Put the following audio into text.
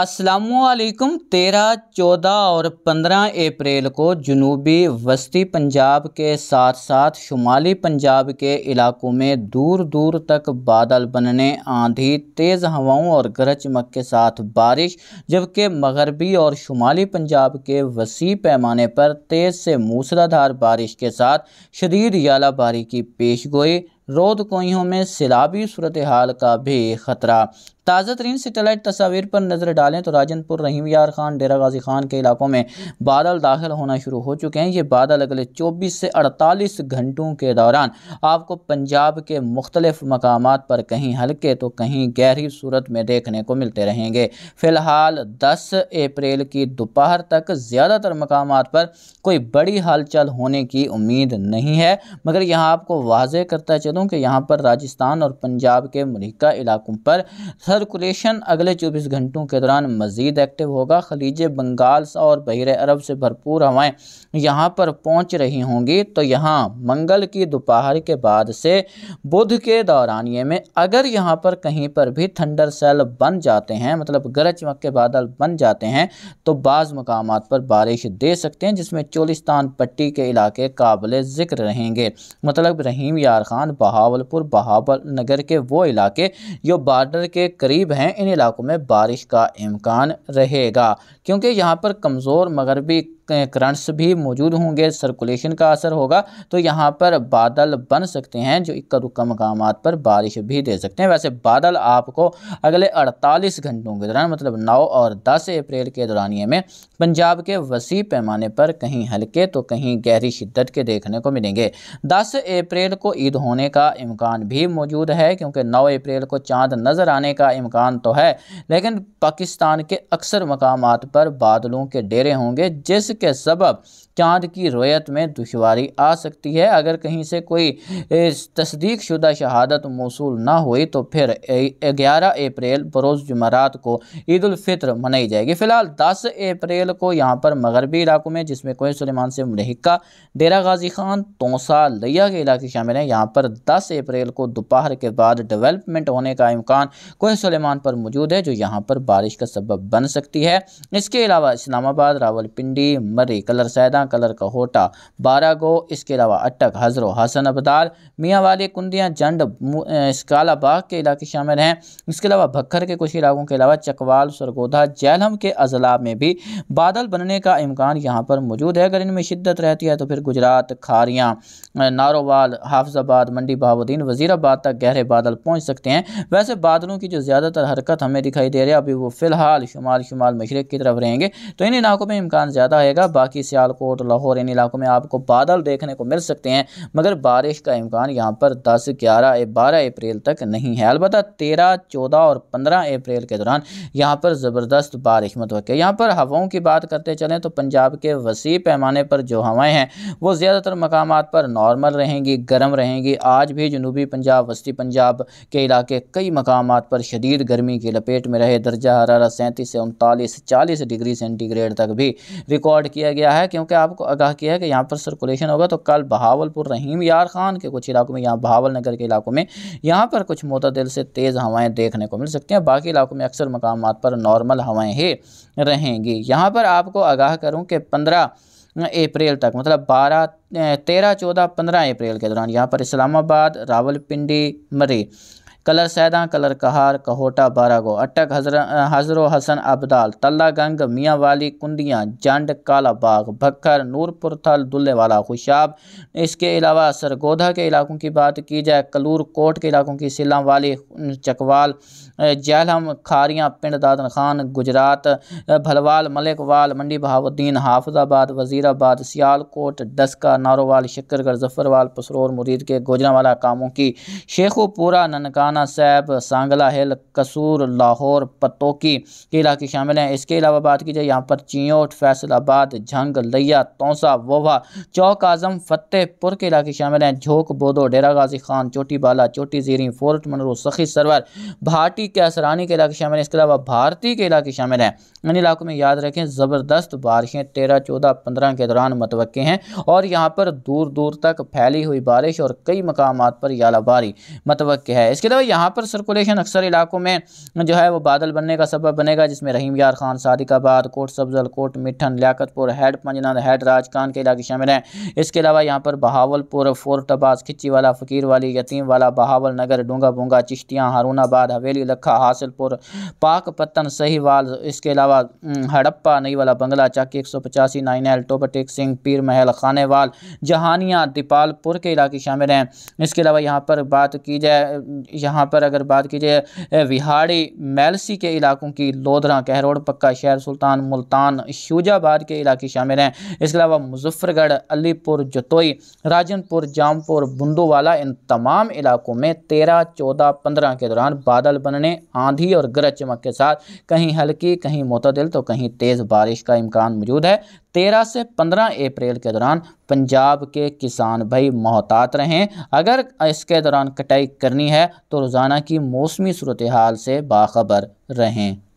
असलकुम तेरह चौदह और पंद्रह अप्रैल को जनूबी वस्ती पंजाब के साथ साथ शुमाली पंजाब के इलाकों में दूर दूर तक बादल बनने आंधी तेज़ हवाओं और गरज चमक के साथ बारिश जबकि मगरबी और शुमाली पंजाब के वसी पैमाने पर तेज़ से मूसलाधार बारिश के साथ शदीद यालाबारी की पेश गोई रोद कोइयों में सैलाबी सूरत हाल का भी खतरा ताज़ा तरीन सेटेलाइट तस्वीर पर नज़र डालें तो राजनपुर रहीम यार खान डेरा गाजी खान के इलाकों में बादल दाखिल होना शुरू हो चुके हैं ये बादल अगले 24 से 48 घंटों के दौरान आपको पंजाब के मुख्तलिफ मकाम पर कहीं हल्के तो कहीं गहरी सूरत में देखने को मिलते रहेंगे फ़िलहाल दस अप्रैल की दोपहर तक ज़्यादातर मकाम पर कोई बड़ी हलचल होने की उम्मीद नहीं है मगर यहाँ आपको वाजह करता चल करूं कि यहाँ पर राजस्थान और पंजाब के मरीका इलाकों पर सर्कुलेशन अगले चौबीस घंटों के दौरान मज़ीद एक्टिव होगा खलीज बंगाल और बहर अरब से भरपूर हवाएं यहाँ पर पहुँच रही होंगी तो यहाँ मंगल की दोपहर के बाद से बुध के दौरानिए में अगर यहाँ पर कहीं पर भी थंडर सेल बन जाते हैं मतलब गरज चमक के बादल बन जाते हैं तो बाज़ मकाम पर बारिश दे सकते हैं जिसमें चोलिस्तान पट्टी के इलाके काबिल ज़िक्र रहेंगे मतलब रहीम यार खान बहावलपुर बहावल नगर के वो इलाके जो बॉर्डर के करीब हैं इन इलाकों में बारिश का इम्कान रहेगा क्योंकि यहाँ पर कमज़ोर मगरबी करंट्स भी मौजूद होंगे सर्कुलेशन का असर होगा तो यहाँ पर बादल बन सकते हैं जो इक्का दुक्का मकाम पर बारिश भी दे सकते हैं वैसे बादल आपको अगले 48 घंटों के दौरान मतलब 9 और 10 अप्रैल के दौरानिए में पंजाब के वसी पैमाने पर कहीं हल्के तो कहीं गहरी शिद्दत के देखने को मिलेंगे दस अप्रैल को ईद होने का इम्कान भी मौजूद है क्योंकि नौ अप्रैल को चाँद नज़र आने का इम्कान तो है लेकिन पाकिस्तान के अक्सर मकाम पर बादलों के डेरे होंगे जिस जिसके सबब चाँद की रोयत में दुशारी आ सकती है अगर कहीं से कोई तस्दीक शुदा शहादत मौसू ना हुई तो फिर ग्यारह अप्रैल बरोज़ जमारात को ईदालफ़ितर मनाई जाएगी फ़िलहाल दस अप्रैल को यहाँ पर मगरबी इलाकों में जिसमें कोई सलेमान से मलहका डेरा गाजी खान तोसा लिया के इलाके शामिल हैं यहाँ पर दस अप्रैल को दोपहर के बाद डेवलपमेंट होने का इम्कान कोई सलेमान पर मौजूद है जो यहाँ पर बारिश का सबब बन सकती है इसके अलावा इस्लामाबाद रावलपिंडी मरी कलर सैदा कलर कहोटा बारागो इसके अलावा अटक हजरो हसन अबदार मियाँ वाली कुंदियाँ जंड बाग के इलाके शामिल हैं इसके अलावा भक्खर के कुछ इलाकों के अलावा चकवाल सरगोधा जैलम के अजला में भी बादल बनने का इम्कान यहाँ पर मौजूद है अगर इनमें शिद्दत रहती है तो फिर गुजरात खारियाँ नारोवाल हाफजाबाद मंडी बहाउद्दीन वजीराबाद तक गहरे बादल पहुँच सकते हैं वैसे बादलों की जो ज़्यादातर हरकत हमें दिखाई दे रही है अभी वो फ़िलहाल शुमाल शुमाल मशरक़ की तरफ रहेंगे तो इन इलाकों में इम्कान ज़्यादा है रहेगा बाकी सियालकोट लाहौर इन इलाकों में आपको बादल देखने को मिल सकते हैं मगर बारिश का इम्कान यहाँ पर दस ग्यारह बारह अप्रैल तक नहीं है अलबतः तेरह चौदह और पंद्रह अप्रैल के दौरान यहाँ पर ज़बरदस्त बारिश मतवक़ यहाँ पर हवाओं की बात करते चलें तो पंजाब के वसी पैमाने पर जो हवाएँ हैं वो ज़्यादातर मकाम पर नॉर्मल रहेंगी गर्म रहेंगी आज भी जनूबी पंजाब वस्ती पंजाब के इलाके कई मकाम पर शदीद गर्मी की लपेट में रहे दर्जा हरारा सैंतीस से उनतालीस चालीस डिग्री सेंटीग्रेड तक भी रिकॉर्ड रिकॉर्ड किया गया है क्योंकि आपको आगाह किया है कि यहाँ पर सर्कुलेशन होगा तो कल बहावलपुर रहीम यार खान के कुछ इलाकों में यहाँ बहावल नगर के इलाकों में यहाँ पर कुछ मतदिल से तेज़ हवाएं देखने को मिल सकती हैं बाकी इलाकों में अक्सर मकाम पर नॉर्मल हवाएँ ही रहेंगी यहाँ पर आपको आगाह करूँ कि पंद्रह अप्रैल तक मतलब बारह तेरह चौदह पंद्रह अप्रैल के दौरान यहाँ पर इस्लामाबाद रावलपिंडी मरी कलर सैदा कलर कहार कहोटा बारागो अटक हजर हजरो हसन अबदाल गंग मियाँ वाली कुंडियाँ जंड काला बाग भक्खर नूरपुर थल दुल्ले वाला खुशाब इसके अलावा सरगोधा के इलाकों की बात की जाए कलूर कोट के इलाकों की सिलाम वाली चकवाल जहलम खारियाँ पिंड दादन खान गुजरात भलवाल मलिकवाल मंडी बहाउद्दीन हाफजाबाद वजीराबाद सियालकोट डस्का नारोवाल शक्करगढ़ जफरवाल पसरोर मुरीद के वाला कामों की शेखोपुरा ननकान थाना सैब सांगला हिल कसूर लाहौर पतोकी के इलाके शामिल हैं इसके अलावा बात की जाए यहाँ पर चियोट फैसलाबाद झंग लिया तोसा वोवा चौक आजम फतेहपुर के इलाके शामिल हैं झोंक बोदो डेरा गाजी खान चोटी बाला चोटी जीरी फोर्ट मनरू सखी सरवर भाटी कैसरानी के इलाके शामिल हैं इसके अलावा भारती के इलाके शामिल हैं इन इलाकों में याद रखें ज़बरदस्त बारिशें तेरह चौदह पंद्रह के दौरान मुतव हैं और यहाँ पर दूर दूर तक फैली हुई बारिश और कई मकाम पर यालाबारी मतवक़ है इसके अलावा यहाँ पर सर्कुलेशन अक्सर इलाकों में जो है वो बादल बनने का सबब बनेगा जिसमें रहीम यार खान सादिकाबाद कोट सब्जल कोट मिठन लियाकतपुर हैड पंजनद हैड राजकान के इलाके शामिल हैं इसके अलावा यहाँ पर बहावलपुर फोर्ट खिची वाला फ़कीर वाली यतीम वाला बहावल नगर डूंगा बूंगा चिश्तियाँ हारूनाबाद हवेली लखा हासिलपुर पाक पत्तन सहीवाल इसके अलावा हड़प्पा नई वाला बंगला चाकी एक सौ पचासी नाइन एल टोपटेक सिंह पीर महल खानेवाल जहानिया दीपालपुर के इलाके शामिल हैं इसके अलावा यहाँ पर बात की जाए यहाँ यहाँ पर अगर बात की जाए विहाड़ी मेलसी के इलाकों की लोधरा कहरोड़ पक्का शहर सुल्तान मुल्तान शूजाबाद के इलाके शामिल हैं इसके अलावा मुजफ्फरगढ़ अलीपुर जतोई राजनपुर जामपुर बुंदोवाला इन तमाम इलाकों में तेरह चौदह पंद्रह के दौरान बादल बनने आंधी और गरज चमक के साथ कहीं हल्की कहीं मतदल तो कहीं तेज़ बारिश का इम्कान मौजूद है तेरह से पंद्रह अप्रैल के दौरान पंजाब के किसान भाई मोहतात रहें अगर इसके दौरान कटाई करनी है तो रोज़ाना की मौसमी सूरत हाल से बाखबर रहें